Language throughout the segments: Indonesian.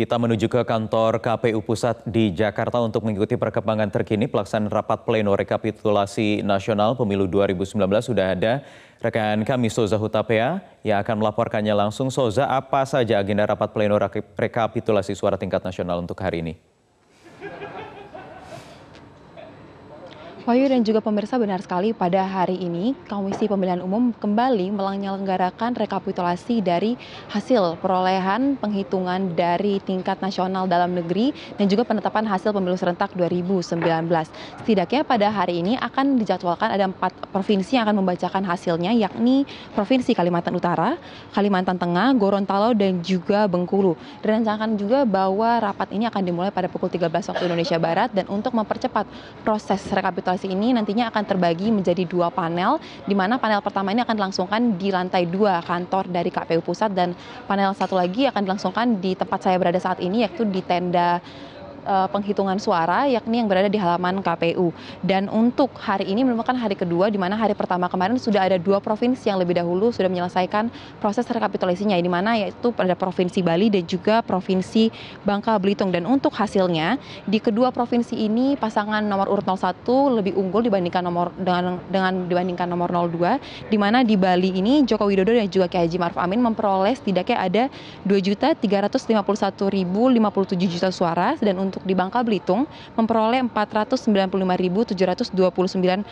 Kita menuju ke kantor KPU Pusat di Jakarta untuk mengikuti perkembangan terkini pelaksanaan rapat pleno rekapitulasi nasional pemilu 2019 sudah ada rekan kami Soza Hutapea yang akan melaporkannya langsung. Soza, apa saja agenda rapat pleno rekapitulasi suara tingkat nasional untuk hari ini? Wahyu dan juga pemirsa benar sekali pada hari ini Komisi Pemilihan Umum kembali melenggarakan rekapitulasi dari hasil perolehan penghitungan dari tingkat nasional dalam negeri dan juga penetapan hasil pemilu serentak 2019. Setidaknya pada hari ini akan dijadwalkan ada empat provinsi yang akan membacakan hasilnya yakni Provinsi Kalimantan Utara, Kalimantan Tengah, Gorontalo dan juga Bengkulu. Direncanakan juga bahwa rapat ini akan dimulai pada pukul 13 waktu Indonesia Barat dan untuk mempercepat proses rekapitulasi komunikasi ini nantinya akan terbagi menjadi dua panel, di mana panel pertama ini akan dilangsungkan di lantai dua kantor dari KPU Pusat dan panel satu lagi akan dilangsungkan di tempat saya berada saat ini, yaitu di tenda Eh, penghitungan suara yakni yang berada di halaman KPU. Dan untuk hari ini merupakan hari kedua di mana hari pertama kemarin sudah ada dua provinsi yang lebih dahulu sudah menyelesaikan proses rekapitulasinya di mana yaitu pada provinsi Bali dan juga provinsi Bangka Belitung. Dan untuk hasilnya di kedua provinsi ini pasangan nomor urut 01 lebih unggul dibandingkan nomor dengan dengan dibandingkan nomor 02 di mana di Bali ini Joko Widodo dan juga Kiai Haji Maruf Amin memperoleh setidaknya ada 2.351.057 juta suara dan untuk di Bangka Belitung memperoleh 495.729 uh, eh,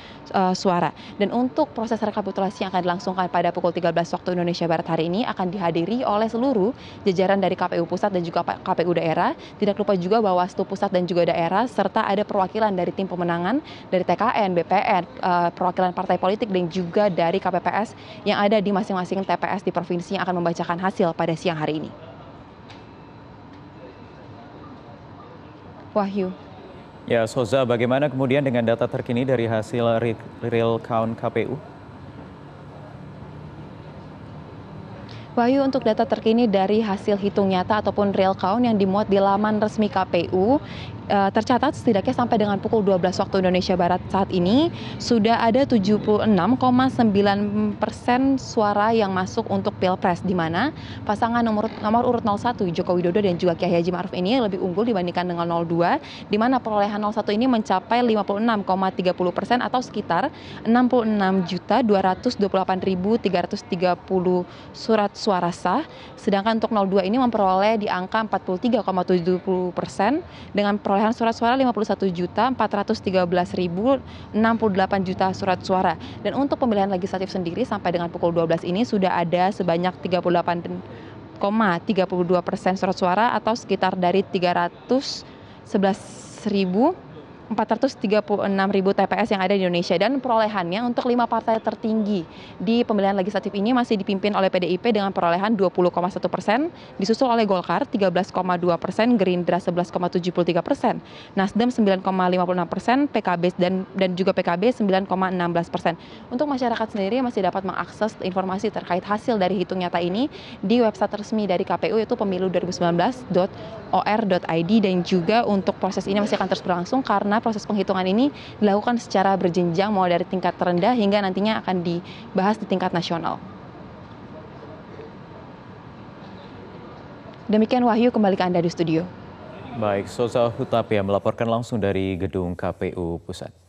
suara. Dan untuk proses rekapitulasi yang akan dilangsungkan pada pukul 13 waktu Indonesia Barat hari ini akan dihadiri oleh seluruh jajaran dari KPU pusat dan juga KPU daerah. Tidak lupa juga Bawaslu pusat dan juga daerah serta ada perwakilan dari tim pemenangan dari TKN, BPN, uh, eh, perwakilan partai politik dan juga dari KPPS yang ada di masing-masing TPS di provinsi yang akan membacakan hasil pada siang hari ini. Wahyu. Ya, Soza, bagaimana kemudian dengan data terkini dari hasil real count KPU? Wahyu, untuk data terkini dari hasil hitung nyata ataupun real count yang dimuat di laman resmi KPU, eh, tercatat setidaknya sampai dengan pukul 12 waktu Indonesia Barat saat ini sudah ada 76,9 persen suara yang masuk untuk pilpres di mana pasangan nomor nomor urut 01 Joko Widodo dan juga Kiai Haji Maruf ini lebih unggul dibandingkan dengan 02 di mana perolehan 01 ini mencapai 56,30 persen atau sekitar 66.228.330 surat suara suara sah, sedangkan untuk 02 ini memperoleh di angka 43,70 persen dengan perolehan surat suara 51 juta 413.068 juta surat suara. Dan untuk pemilihan legislatif sendiri sampai dengan pukul 12 ini sudah ada sebanyak 38,32 persen surat suara atau sekitar dari 311.000 436 ribu TPS yang ada di Indonesia dan perolehannya untuk lima partai tertinggi di pemilihan legislatif ini masih dipimpin oleh PDIP dengan perolehan 20,1 persen, disusul oleh Golkar 13,2 persen, Gerindra 11,73 persen, Nasdem 9,56 persen, PKB dan dan juga PKB 9,16 persen. Untuk masyarakat sendiri masih dapat mengakses informasi terkait hasil dari hitung nyata ini di website resmi dari KPU yaitu pemilu2019.or.id dan juga untuk proses ini masih akan terus berlangsung karena proses penghitungan ini dilakukan secara berjenjang mulai dari tingkat terendah hingga nantinya akan dibahas di tingkat nasional. Demikian Wahyu kembali ke Anda di studio. Baik, Sosa Hutapia melaporkan langsung dari gedung KPU Pusat.